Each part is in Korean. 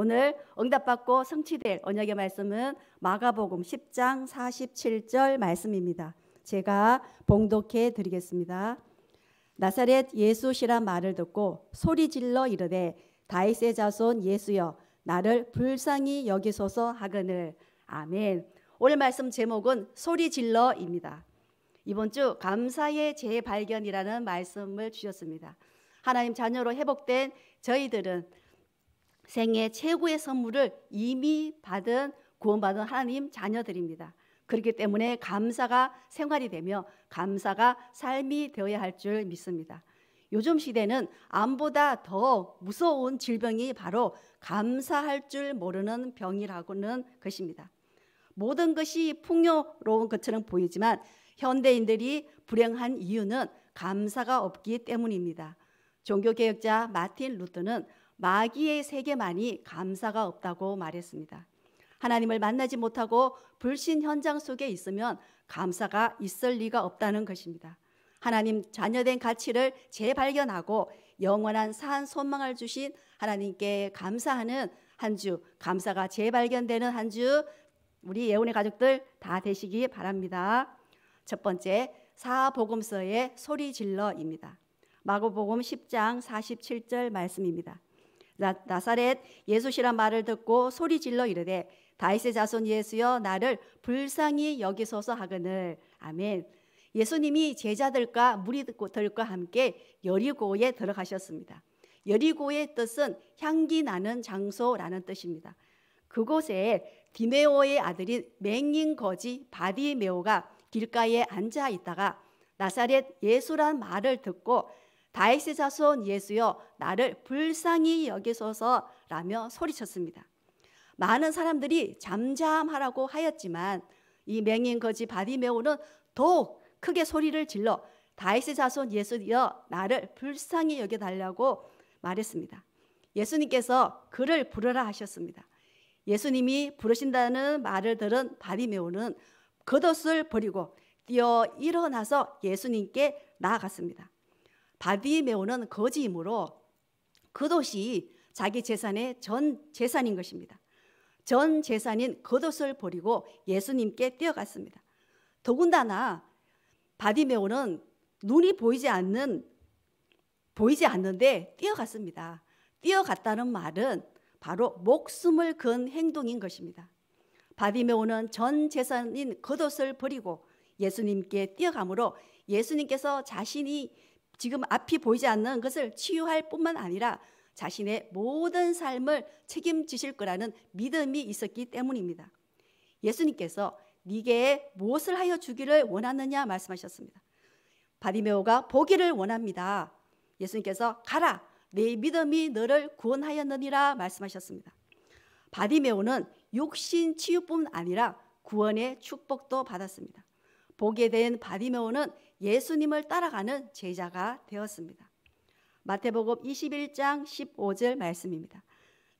오늘 응답받고 성취될 언약의 말씀은 마가복음 10장 47절 말씀입니다. 제가 봉독해 드리겠습니다. 나사렛 예수시란 말을 듣고 소리 질러 이르되 다윗의 자손 예수여 나를 불쌍히 여기소서 하거늘 아멘. 오늘 말씀 제목은 소리 질러입니다. 이번 주 감사의 재발견이라는 말씀을 주셨습니다. 하나님 자녀로 회복된 저희들은 생애 최고의 선물을 이미 받은 구원받은 하나님 자녀들입니다. 그렇기 때문에 감사가 생활이 되며 감사가 삶이 되어야 할 줄 믿습니다. 요즘 시대는 암보다 더 무서운 질병이 바로 감사할 줄 모르는 병이라고는 것입니다. 모든 것이 풍요로운 것처럼 보이지만 현대인들이 불행한 이유는 감사가 없기 때문입니다. 종교개혁자 마틴 루트는 마귀의 세계만이 감사가 없다고 말했습니다. 하나님을 만나지 못하고 불신 현장 속에 있으면 감사가 있을 리가 없다는 것입니다. 하나님 자녀된 가치를 재발견하고 영원한 산 소망을 주신 하나님께 감사하는 한 주, 감사가 재발견되는 한 주, 우리 예원의 가족들 다 되시기 바랍니다. 첫 번째, 사복음서의 소리 질러입니다. 마고복음 10장 47절 말씀입니다. 나, 사렛 예수시란 말을 듣고 소리질러 이르되 다이의 자손 예수여 나를 불쌍히 여기소서 하거늘 아멘 예수님이 제자들과 무리들과 함께 여리고에 들어가셨습니다 여리고의 뜻은 향기 나는 장소라는 뜻입니다 그곳에 디메오의 아들인 맹인 거지 바디메오가 길가에 앉아 있다가 나사렛 예수란 말을 듣고 다윗의 자손 예수여 나를 불쌍히 여기소서라며 소리쳤습니다. 많은 사람들이 잠잠하라고 하였지만 이 맹인 거지 바디메오는 더욱 크게 소리를 질러 다윗의 자손 예수여 나를 불쌍히 여겨 달라고 말했습니다. 예수님께서 그를 부르라 하셨습니다. 예수님이 부르신다는 말을 들은 바디메오는 겉옷을 버리고 뛰어 일어나서 예수님께 나아갔습니다. 바비메오는 거지이므로 겉옷이 자기 재산의 전 재산인 것입니다. 전 재산인 겉옷을 버리고 예수님께 뛰어갔습니다. 더군다나 바디메오는 눈이 보이지 않는 보이지 않는데 뛰어갔습니다. 뛰어갔다는 말은 바로 목숨을 건 행동인 것입니다. 바디메오는 전 재산인 겉옷을 버리고 예수님께 뛰어가므로 예수님께서 자신이 지금 앞이 보이지 않는 것을 치유할 뿐만 아니라 자신의 모든 삶을 책임지실 거라는 믿음이 있었기 때문입니다. 예수님께서 니게 무엇을 하여 주기를 원하느냐 말씀하셨습니다. 바디메오가 보기를 원합니다. 예수님께서 가라 내 믿음이 너를 구원하였느니라 말씀하셨습니다. 바디메오는 육신 치유뿐 아니라 구원의 축복도 받았습니다. 보게 된 바디메오는 예수님을 따라가는 제자가 되었습니다. 마태복음 21장 15절 말씀입니다.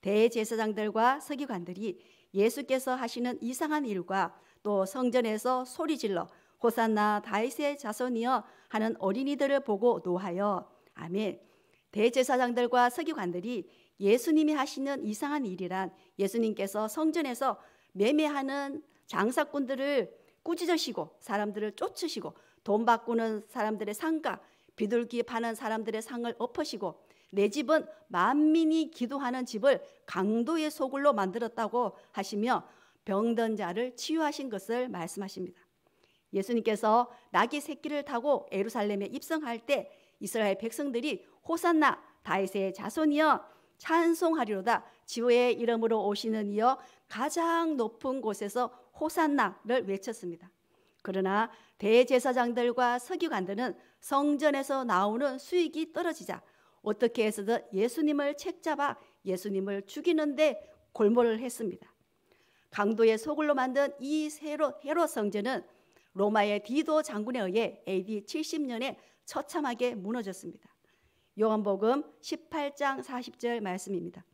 대제사장들과 서기관들이 예수께서 하시는 이상한 일과 또 성전에서 소리질러 호산나 다윗의 자손이여 하는 어린이들을 보고 노하여 아멘. 대제사장들과 서기관들이 예수님이 하시는 이상한 일이란 예수님께서 성전에서 매매하는 장사꾼들을 꾸짖으시고 사람들을 쫓으시고 돈 바꾸는 사람들의 상가 비둘기 파는 사람들의 상을 엎으시고 내 집은 만민이 기도하는 집을 강도의 소굴로 만들었다고 하시며 병든 자를 치유하신 것을 말씀하십니다. 예수님께서 낙이 새끼를 타고 에루살렘에 입성할 때 이스라엘 백성들이 호산나 다이세의 자손이여 찬송하리로다 지호의 이름으로 오시는 이여 가장 높은 곳에서 호산나를 외쳤습니다. 그러나 대제사장들과 서기관들은 성전에서 나오는 수익이 떨어지자 어떻게 해서든 예수님을 책잡아 예수님을 죽이는데 골몰을 했습니다. 강도의 소굴로 만든 이 헤롯, 헤롯 성전은 로마의 디도 장군에 의해 AD 70년에 처참하게 무너졌습니다. 요한복음 18장 40절 말씀입니다.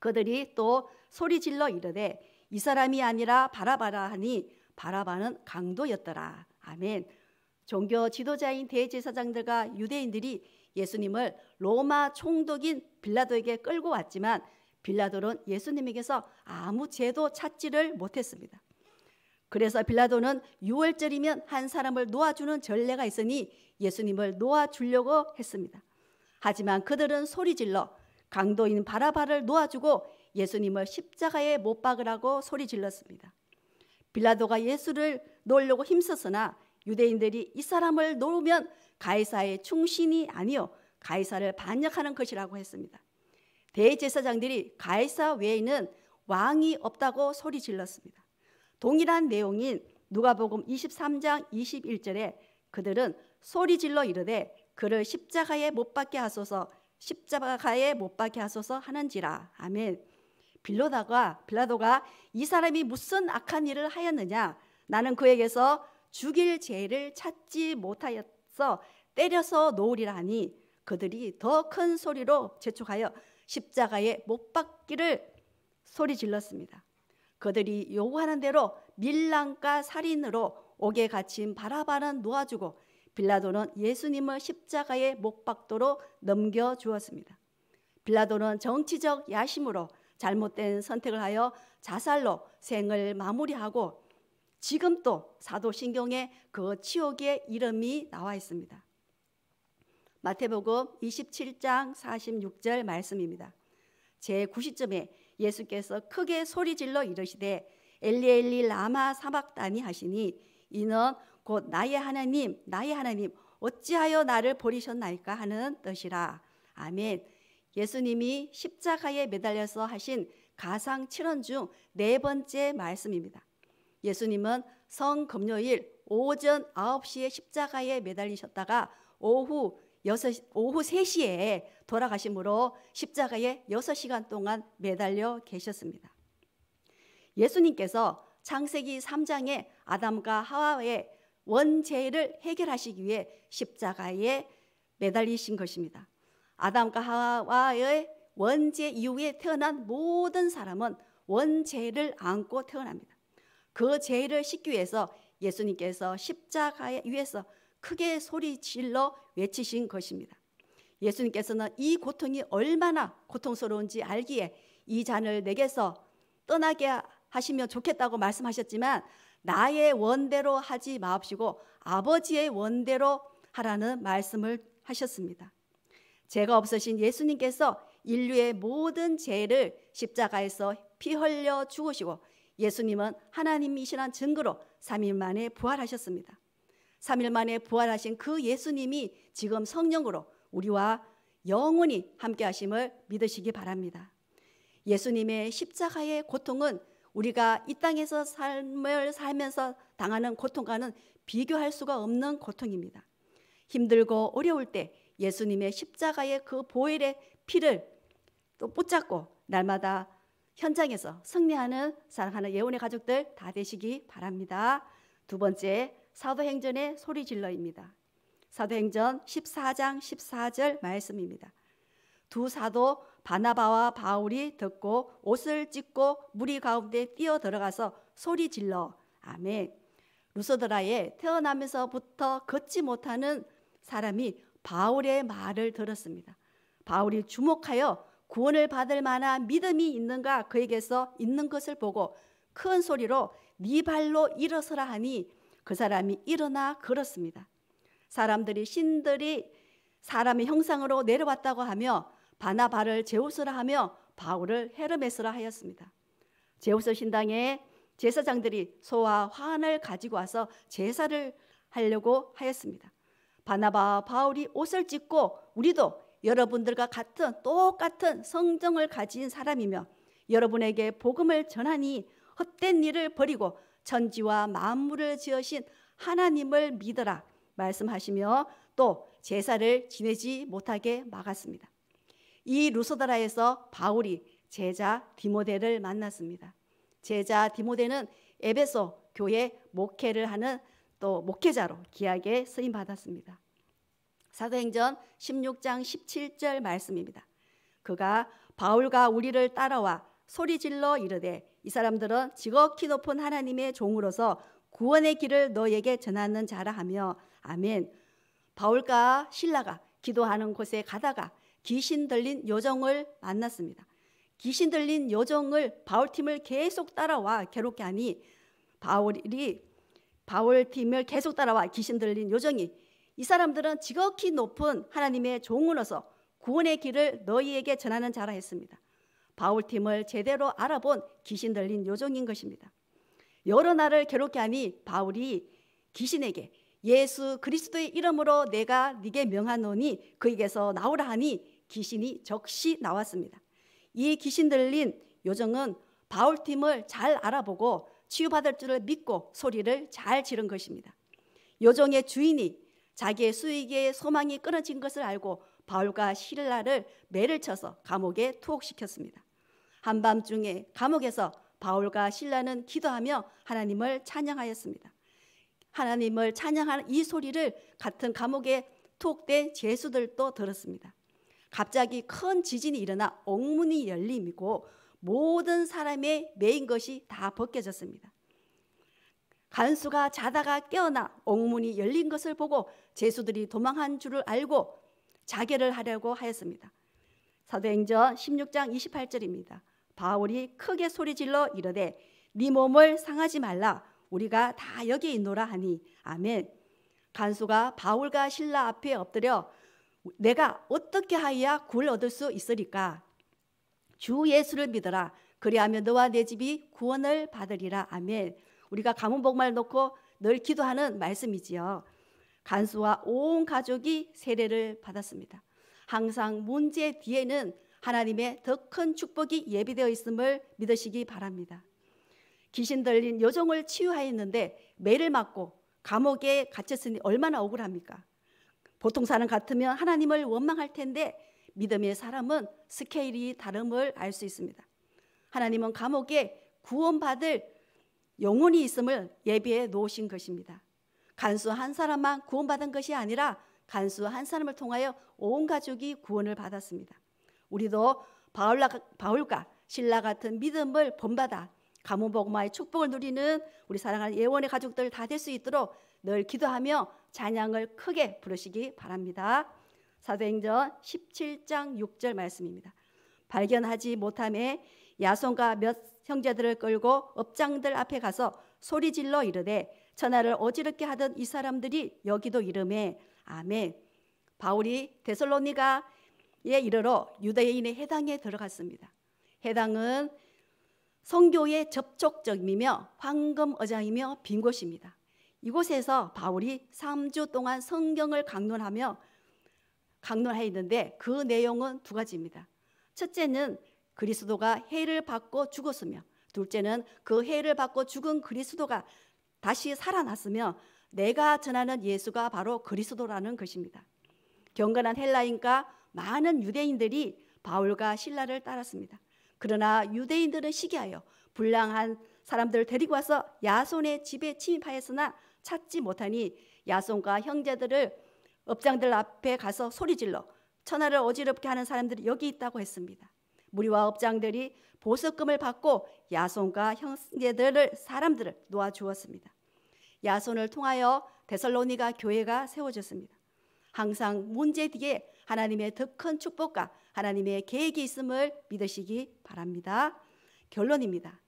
그들이 또 소리 질러 이르되 이 사람이 아니라 바라바라 하니 바라바는 강도였더라. 아멘. 종교 지도자인 대제사장들과 유대인들이 예수님을 로마 총독인 빌라도에게 끌고 왔지만 빌라도는 예수님에게서 아무 죄도 찾지를 못했습니다. 그래서 빌라도는 6월절이면 한 사람을 놓아주는 전례가 있으니 예수님을 놓아주려고 했습니다. 하지만 그들은 소리질러 강도인 바라바를 놓아주고 예수님을 십자가에 못 박으라고 소리 질렀습니다. 빌라도가 예수를 놓으려고 힘썼으나 유대인들이 이 사람을 놓으면 가이사의 충신이 아니요 가이사를 반역하는 것이라고 했습니다. 대제사장들이 가이사 외에는 왕이 없다고 소리 질렀습니다. 동일한 내용인 누가복음 23장 21절에 그들은 소리 질러 이르되 그를 십자가에 못 박게 하소서 십자가에 못 박게 하소서 하는지라. 아멘. 빌로다가 빌라도가 이 사람이 무슨 악한 일을 하였느냐? 나는 그에게서 죽일 죄를 찾지 못하였어 때려서 놓으리라 하니 그들이 더 큰 소리로 재촉하여 십자가에 못 박기를 소리 질렀습니다. 그들이 요구하는 대로 밀랑과 살인으로 옥에 갇힌 바라바는 놓아주고 빌라도는 예수님을 십자가의 못 박도로 넘겨 주었습니다. 빌라도는 정치적 야심으로 잘못된 선택을 하여 자살로 생을 마무리하고 지금 또 사도신경에 그 치욕의 이름이 나와 있습니다. 마태복음 27장 46절 말씀입니다. 제 90점에 예수께서 크게 소리질러 이르시되 엘리엘리 라마 사박다니 하시니 이는 곧 나의 하나님, 나의 하나님, 어찌하여 나를 버리셨나이까 하는 뜻이라. 아멘. 예수님이 십자가에 매달려서 하신 가상 7원 중네 번째 말씀입니다. 예수님은 성금요일 오전 9시에 십자가에 매달리셨다가 오후 6, 오후 3시에 돌아가심으로 십자가에 6시간 동안 매달려 계셨습니다. 예수님께서 창세기 3장에 아담과 하와의 원죄를 해결하시기 위해 십자가에 매달리신 것입니다. 아담과 하와의 원죄 이후에 태어난 모든 사람은 원죄를 안고 태어납니다. 그 죄를 씻기 위해서 예수님께서 십자가 위해서 크게 소리 질러 외치신 것입니다. 예수님께서는 이 고통이 얼마나 고통스러운지 알기에 이 잔을 내게서 떠나게 하시면 좋겠다고 말씀하셨지만 나의 원대로 하지 마옵시고 아버지의 원대로 하라는 말씀을 하셨습니다. 죄가 없으신 예수님께서 인류의 모든 죄를 십자가에서 피 흘려 죽으시고 예수님은 하나님이시란 증거로 3일 만에 부활하셨습니다. 3일 만에 부활하신 그 예수님이 지금 성령으로 우리와 영원히 함께 하심을 믿으시기 바랍니다. 예수님의 십자가의 고통은 우리가 이 땅에서 삶을 살면서 당하는 고통과는 비교할 수가 없는 고통입니다. 힘들고 어려울 때 예수님의 십자가의 그 보혈의 피를 또 붙잡고 날마다 현장에서 승리하는 사랑하는 예원의 가족들 다 되시기 바랍니다. 두 번째 사도행전의 소리 질러입니다. 사도행전 14장 14절 말씀입니다. 두 사도 바나바와 바울이 듣고 옷을 찢고 무리 가운데 뛰어 들어가서 소리 질러 아멘. 루소드라에 태어나면서부터 걷지 못하는 사람이 바울의 말을 들었습니다. 바울이 주목하여 구원을 받을 만한 믿음이 있는가 그에게서 있는 것을 보고 큰 소리로 네 발로 일어서라 하니 그 사람이 일어나 걸었습니다. 사람들이 신들이 사람의 형상으로 내려왔다고 하며 바나바를 제우스라 하며 바울을 헤르메스라 하였습니다. 제우스 신당에 제사장들이 소와 환을 가지고 와서 제사를 하려고 하였습니다. 바나바와 바울이 옷을 찢고 우리도 여러분들과 같은 똑같은 성정을 가진 사람이며 여러분에게 복음을 전하니 헛된 일을 버리고 천지와 만물을 지으신 하나님을 믿어라 말씀하시며 또 제사를 지내지 못하게 막았습니다. 이 루소다라에서 바울이 제자 디모데를 만났습니다. 제자 디모데는 에베소 교회 목회를 하는 또 목회자로 기하게 쓰임 받았습니다. 사도행전 16장 17절 말씀입니다. 그가 바울과 우리를 따라와 소리질러 이르되 이 사람들은 지극히 높은 하나님의 종으로서 구원의 길을 너에게 전하는 자라 하며 아멘. 바울과 신라가 기도하는 곳에 가다가 귀신 들린 요정을 만났습니다. 귀신 들린 요정을 바울팀을 계속 따라와 괴롭게 하니 바울이 바울팀을 계속 따라와 귀신 들린 요정이 이 사람들은 지극히 높은 하나님의 종으로서 구원의 길을 너희에게 전하는 자라 했습니다. 바울팀을 제대로 알아본 귀신 들린 요정인 것입니다. 여러 날을 괴롭게 하니 바울이 귀신에게 예수 그리스도의 이름으로 내가 네게 명하노니 그에게서 나오라 하니 귀신이 적시 나왔습니다. 이 귀신 들린 요정은 바울팀을 잘 알아보고 치유받을 줄을 믿고 소리를 잘 지른 것입니다. 요정의 주인이 자기의 수익의 소망이 끊어진 것을 알고 바울과 실라를 매를 쳐서 감옥에 투옥시켰습니다. 한밤중에 감옥에서 바울과 실라는 기도하며 하나님을 찬양하였습니다. 하나님을 찬양하는 이 소리를 같은 감옥에 투옥된 죄수들도 들었습니다. 갑자기 큰 지진이 일어나 옥문이 열림이고 모든 사람의 메인 것이 다 벗겨졌습니다. 간수가 자다가 깨어나 옥문이 열린 것을 보고 제수들이 도망한 줄을 알고 자결을 하려고 하였습니다. 사도행전 16장 28절입니다. 바울이 크게 소리질러 이르되 네 몸을 상하지 말라 우리가 다 여기에 있노라 하니 아멘. 간수가 바울과 신라 앞에 엎드려 내가 어떻게 하여야 구를 얻을 수 있으리까? 주 예수를 믿어라. 그리하면 너와 내 집이 구원을 받으리라. 아멘. 우리가 가문복말 놓고 늘 기도하는 말씀이지요. 간수와 온 가족이 세례를 받았습니다. 항상 문제 뒤에는 하나님의 더 큰 축복이 예비되어 있음을 믿으시기 바랍니다. 귀신 들린 여종을 치유하였는데 매를 맞고 감옥에 갇혔으니 얼마나 억울합니까? 보통 사람 같으면 하나님을 원망할 텐데 믿음의 사람은 스케일이 다름을 알 수 있습니다. 하나님은 감옥에 구원받을 영혼이 있음을 예비해 놓으신 것입니다. 간수 한 사람만 구원받은 것이 아니라 간수 한 사람을 통하여 온 가족이 구원을 받았습니다. 우리도 바울과, 바울과 신라 같은 믿음을 본받아 가문복마의 축복을 누리는 우리 사랑하는 예원의 가족들 다 될 수 있도록 늘 기도하며 찬양을 크게 부르시기 바랍니다. 사도행전 17장 6절 말씀입니다. 발견하지 못함에 야손과 몇 형제들을 끌고 업장들 앞에 가서 소리질러 이르되 천하를 어지럽게 하던 이 사람들이 여기도 이름에 아멘. 바울이 데살로니가에 이르러 유대인의 해당에 들어갔습니다. 해당은 성교의 접촉점이며 황금 어장이며 빈 곳입니다. 이곳에서 바울이 3주 동안 성경을 강론하며 강론하였는데 그 내용은 두 가지입니다. 첫째는 그리스도가 해를 받고 죽었으며 둘째는 그 해를 받고 죽은 그리스도가 다시 살아났으며 내가 전하는 예수가 바로 그리스도라는 것입니다. 경건한 헬라인과 많은 유대인들이 바울과 신라를 따랐습니다. 그러나 유대인들은 시기하여 불량한 사람들을 데리고 와서 야손의 집에 침입하였으나 찾지 못하니 야손과 형제들을 업장들 앞에 가서 소리질러 천하를 어지럽게 하는 사람들이 여기 있다고 했습니다. 무리와 업장들이 보석금을 받고 야손과 형제들을 사람들을 놓아 주었습니다. 야손을 통하여 데살로니가 교회가 세워졌습니다. 항상 문제 뒤에 하나님의 더 큰 축복과 하나님의 계획이 있음을 믿으시기 바랍니다. 결론입니다.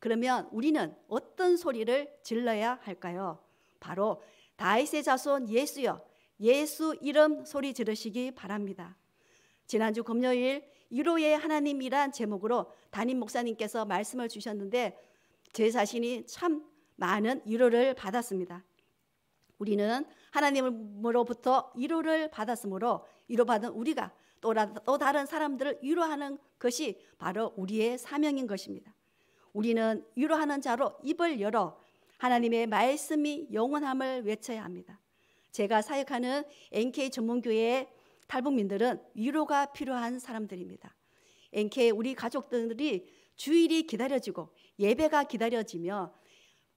그러면 우리는 어떤 소리를 질러야 할까요? 바로 다윗의 자손 예수여 예수 이름 소리 지르시기 바랍니다. 지난주 금요일 위로의 하나님이란 제목으로 담임 목사님께서 말씀을 주셨는데 제 자신이 참 많은 위로를 받았습니다. 우리는 하나님으로부터 위로를 받았으므로 위로받은 우리가 또, 또 다른 사람들을 위로하는 것이 바로 우리의 사명인 것입니다. 우리는 위로하는 자로 입을 열어 하나님의 말씀이 영원함을 외쳐야 합니다. 제가 사역하는 NK 전문교회 탈북민들은 위로가 필요한 사람들입니다. NK 우리 가족들이 주일이 기다려지고 예배가 기다려지며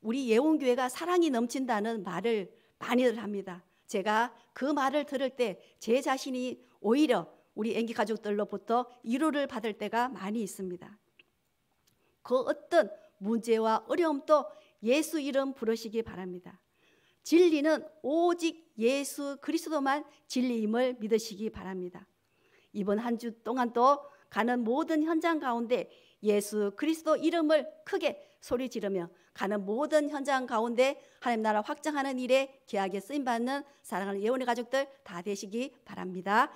우리 예원교회가 사랑이 넘친다는 말을 많이들 합니다. 제가 그 말을 들을 때 제 자신이 오히려 우리 앵기 가족들로부터 위로를 받을 때가 많이 있습니다. 그 어떤 문제와 어려움도 예수 이름 부르시기 바랍니다. 진리는 오직 예수 그리스도만 진리임을 믿으시기 바랍니다. 이번 한 주 동안도 가는 모든 현장 가운데 예수 그리스도 이름을 크게 소리 지르며 가는 모든 현장 가운데 하나님 나라 확장하는 일에 귀하게 쓰임 받는 사랑하는 예원의 가족들 다 되시기 바랍니다.